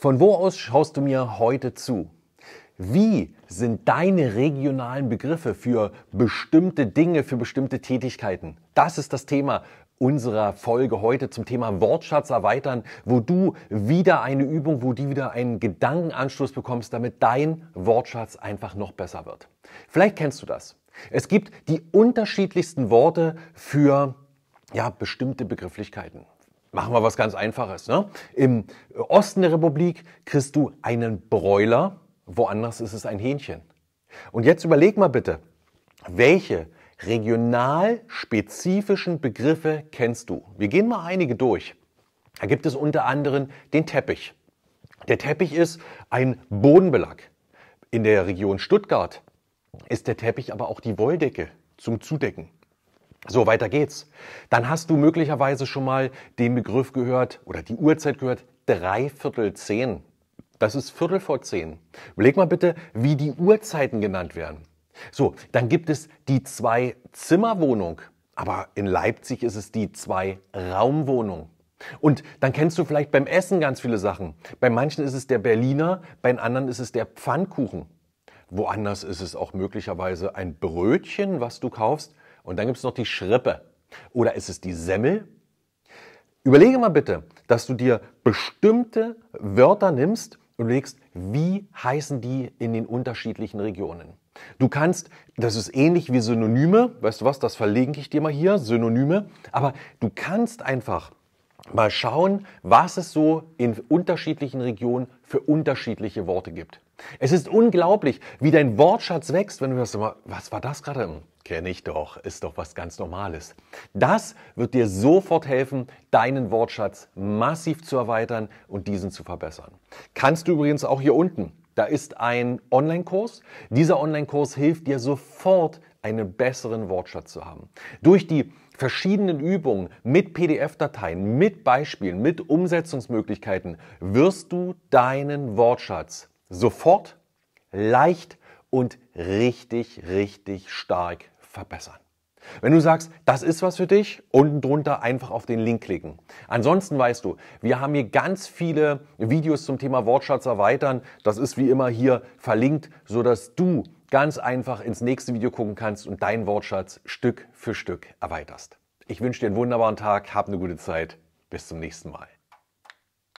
Von wo aus schaust du mir heute zu? Wie sind deine regionalen Begriffe für bestimmte Dinge, für bestimmte Tätigkeiten? Das ist das Thema unserer Folge heute zum Thema Wortschatz erweitern, wo du wieder eine Übung, wo du wieder einen Gedankenanschluss bekommst, damit dein Wortschatz einfach noch besser wird. Vielleicht kennst du das. Es gibt die unterschiedlichsten Worte für ja, bestimmte Begrifflichkeiten. Machen wir was ganz Einfaches. Ne? Im Osten der Republik kriegst du einen Bräuler, woanders ist es ein Hähnchen. Und jetzt überleg mal bitte, welche regional spezifischen Begriffe kennst du? Wir gehen mal einige durch. Da gibt es unter anderem den Teppich. Der Teppich ist ein Bodenbelag. In der Region Stuttgart ist der Teppich aber auch die Wolldecke zum Zudecken. So, weiter geht's. Dann hast du möglicherweise schon mal den Begriff gehört oder die Uhrzeit gehört, dreiviertel zehn. Das ist Viertel vor zehn. Überleg mal bitte, wie die Uhrzeiten genannt werden. So, dann gibt es die Zwei-Zimmer-Wohnung. Aber in Leipzig ist es die Zwei-Raum-Wohnung. Und dann kennst du vielleicht beim Essen ganz viele Sachen. Bei manchen ist es der Berliner, bei anderen ist es der Pfannkuchen. Woanders ist es auch möglicherweise ein Brötchen, was du kaufst. Und dann gibt es noch die Schrippe. Oder ist es die Semmel? Überlege mal bitte, dass du dir bestimmte Wörter nimmst und legst, wie heißen die in den unterschiedlichen Regionen. Du kannst, das ist ähnlich wie Synonyme, weißt du was, das verlinke ich dir mal hier, Synonyme, aber du kannst einfach mal schauen, was es so in unterschiedlichen Regionen für unterschiedliche Worte gibt. Es ist unglaublich, wie dein Wortschatz wächst, wenn du das immer, was war das gerade? Hm, Kenne ich doch, ist doch was ganz Normales. Das wird dir sofort helfen, deinen Wortschatz massiv zu erweitern und diesen zu verbessern. Kannst du übrigens auch hier unten, da ist ein Online-Kurs. Dieser Online-Kurs hilft dir sofort, einen besseren Wortschatz zu haben. Durch die verschiedenen Übungen mit PDF-Dateien, mit Beispielen, mit Umsetzungsmöglichkeiten wirst du deinen Wortschatz sofort, leicht und richtig, richtig stark verbessern. Wenn du sagst, das ist was für dich, unten drunter einfach auf den Link klicken. Ansonsten weißt du, wir haben hier ganz viele Videos zum Thema Wortschatz erweitern. Das ist wie immer hier verlinkt, sodass du ganz einfach ins nächste Video gucken kannst und deinen Wortschatz Stück für Stück erweiterst. Ich wünsche dir einen wunderbaren Tag, hab eine gute Zeit, bis zum nächsten Mal.